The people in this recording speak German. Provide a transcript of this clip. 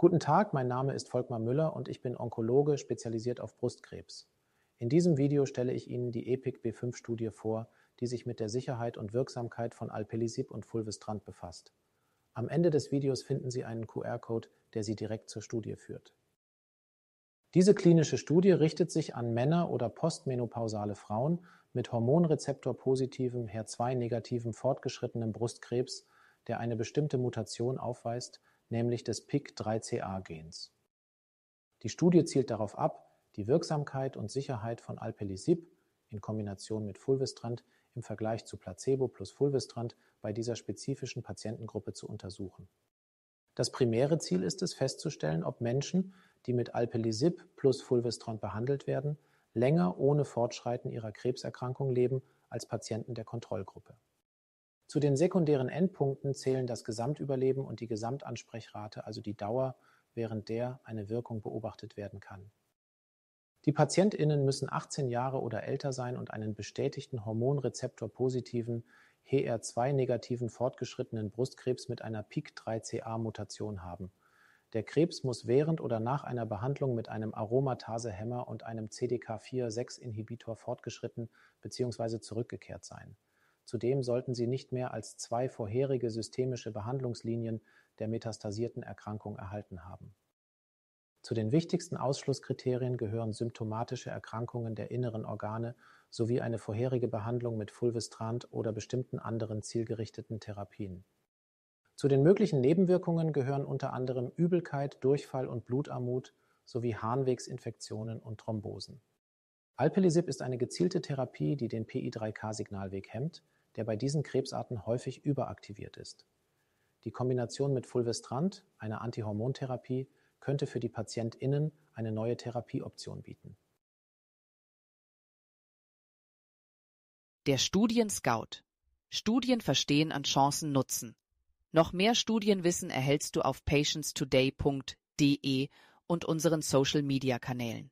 Guten Tag, mein Name ist Volkmar Müller und ich bin Onkologe, spezialisiert auf Brustkrebs. In diesem Video stelle ich Ihnen die EPIC B5-Studie vor, die sich mit der Sicherheit und Wirksamkeit von Alpelisib und Fulvestrant befasst. Am Ende des Videos finden Sie einen QR-Code, der Sie direkt zur Studie führt. Diese klinische Studie richtet sich an Männer oder postmenopausale Frauen mit hormonrezeptorpositivem, HER2-negativem fortgeschrittenem Brustkrebs, der eine bestimmte Mutation aufweist nämlich des PIK3CA-Gens. Die Studie zielt darauf ab, die Wirksamkeit und Sicherheit von Alpelisib in Kombination mit Fulvestrant im Vergleich zu Placebo plus Fulvestrant bei dieser spezifischen Patientengruppe zu untersuchen. Das primäre Ziel ist es, festzustellen, ob Menschen, die mit Alpelisib plus Fulvestrant behandelt werden, länger ohne Fortschreiten ihrer Krebserkrankung leben als Patienten der Kontrollgruppe. Zu den sekundären Endpunkten zählen das Gesamtüberleben und die Gesamtansprechrate, also die Dauer, während der eine Wirkung beobachtet werden kann. Die PatientInnen müssen 18 Jahre oder älter sein und einen bestätigten Hormonrezeptor positiven HR2-negativen fortgeschrittenen Brustkrebs mit einer PIK3CA-Mutation haben. Der Krebs muss während oder nach einer Behandlung mit einem Aromatasehemmer und einem CDK4-6-Inhibitor fortgeschritten bzw. zurückgekehrt sein. Zudem sollten sie nicht mehr als zwei vorherige systemische Behandlungslinien der metastasierten Erkrankung erhalten haben. Zu den wichtigsten Ausschlusskriterien gehören symptomatische Erkrankungen der inneren Organe sowie eine vorherige Behandlung mit Fulvestrant oder bestimmten anderen zielgerichteten Therapien. Zu den möglichen Nebenwirkungen gehören unter anderem Übelkeit, Durchfall und Blutarmut sowie Harnwegsinfektionen und Thrombosen. Alpelisib ist eine gezielte Therapie, die den PI3K-Signalweg hemmt, der bei diesen Krebsarten häufig überaktiviert ist. Die Kombination mit Fulvestrant, einer Antihormontherapie, könnte für die PatientInnen eine neue Therapieoption bieten. Der Studien Scout. Studien verstehen an Chancen nutzen. Noch mehr Studienwissen erhältst du auf patientstoday.de und unseren Social Media Kanälen.